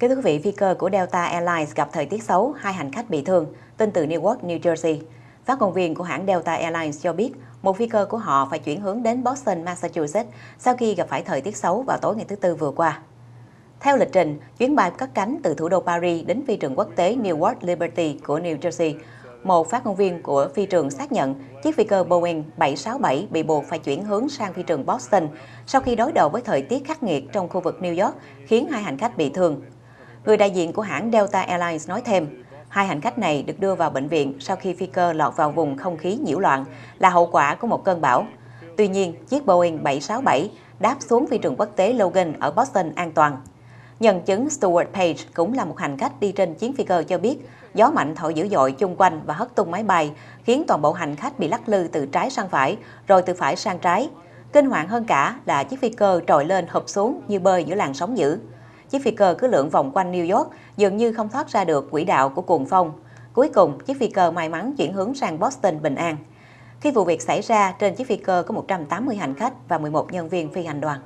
Kính thưa quý vị, phi cơ của Delta Airlines gặp thời tiết xấu, hai hành khách bị thương, tin từ Newark, New Jersey. Phát ngôn viên của hãng Delta Airlines cho biết, một phi cơ của họ phải chuyển hướng đến Boston, Massachusetts sau khi gặp phải thời tiết xấu vào tối ngày thứ Tư vừa qua. Theo lịch trình, chuyến bay cất cánh từ thủ đô Paris đến phi trường quốc tế Newark Liberty của New Jersey. Một phát ngôn viên của phi trường xác nhận chiếc phi cơ Boeing 767 bị buộc phải chuyển hướng sang phi trường Boston sau khi đối đầu với thời tiết khắc nghiệt trong khu vực New York, khiến hai hành khách bị thương, Người đại diện của hãng Delta Airlines nói thêm, hai hành khách này được đưa vào bệnh viện sau khi phi cơ lọt vào vùng không khí nhiễu loạn là hậu quả của một cơn bão. Tuy nhiên, chiếc Boeing 767 đáp xuống phi trường quốc tế Logan ở Boston an toàn. Nhân chứng Stuart Page cũng là một hành khách đi trên chuyến phi cơ cho biết gió mạnh thổi dữ dội chung quanh và hất tung máy bay, khiến toàn bộ hành khách bị lắc lư từ trái sang phải, rồi từ phải sang trái. Kinh hoàng hơn cả là chiếc phi cơ trồi lên hụp xuống như bơi giữa làn sóng dữ chiếc phi cơ cứ lượn vòng quanh New York, dường như không thoát ra được quỹ đạo của cuồng phong. Cuối cùng, chiếc phi cơ may mắn chuyển hướng sang Boston bình an. Khi vụ việc xảy ra, trên chiếc phi cơ có 180 hành khách và 11 nhân viên phi hành đoàn.